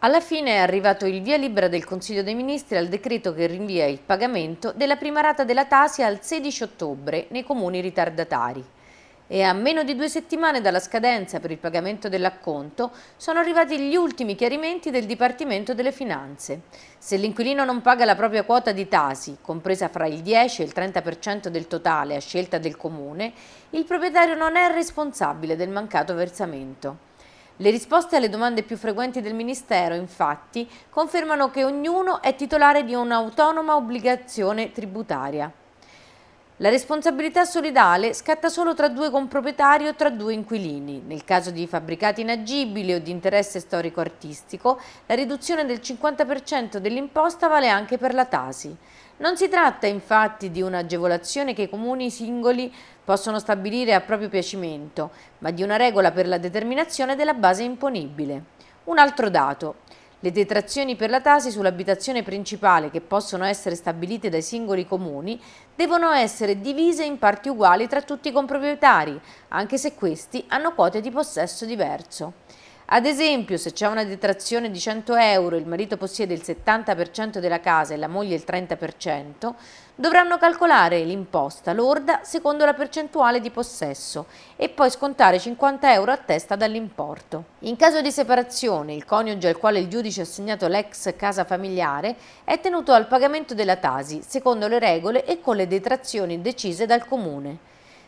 Alla fine è arrivato il via libera del Consiglio dei Ministri al decreto che rinvia il pagamento della prima rata della Tasia al 16 ottobre nei comuni ritardatari e a meno di due settimane dalla scadenza per il pagamento dell'acconto sono arrivati gli ultimi chiarimenti del Dipartimento delle Finanze. Se l'inquilino non paga la propria quota di tasi, compresa fra il 10 e il 30% del totale a scelta del comune, il proprietario non è responsabile del mancato versamento. Le risposte alle domande più frequenti del Ministero, infatti, confermano che ognuno è titolare di un'autonoma obbligazione tributaria. La responsabilità solidale scatta solo tra due comproprietari o tra due inquilini. Nel caso di fabbricati inagibili o di interesse storico-artistico, la riduzione del 50% dell'imposta vale anche per la Tasi. Non si tratta infatti di un'agevolazione che i comuni singoli possono stabilire a proprio piacimento, ma di una regola per la determinazione della base imponibile. Un altro dato. Le detrazioni per la tasi sull'abitazione principale, che possono essere stabilite dai singoli comuni, devono essere divise in parti uguali tra tutti i comproprietari, anche se questi hanno quote di possesso diverso. Ad esempio, se c'è una detrazione di 100 euro, e il marito possiede il 70% della casa e la moglie il 30%, dovranno calcolare l'imposta lorda secondo la percentuale di possesso e poi scontare 50 euro a testa dall'importo. In caso di separazione, il coniuge al quale il giudice ha assegnato l'ex casa familiare è tenuto al pagamento della tasi secondo le regole e con le detrazioni decise dal comune.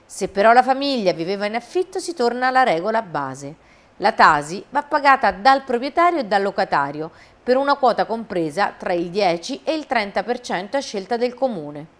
Se però la famiglia viveva in affitto si torna alla regola base. La Tasi va pagata dal proprietario e dal locatario per una quota compresa tra il 10 e il 30% a scelta del comune.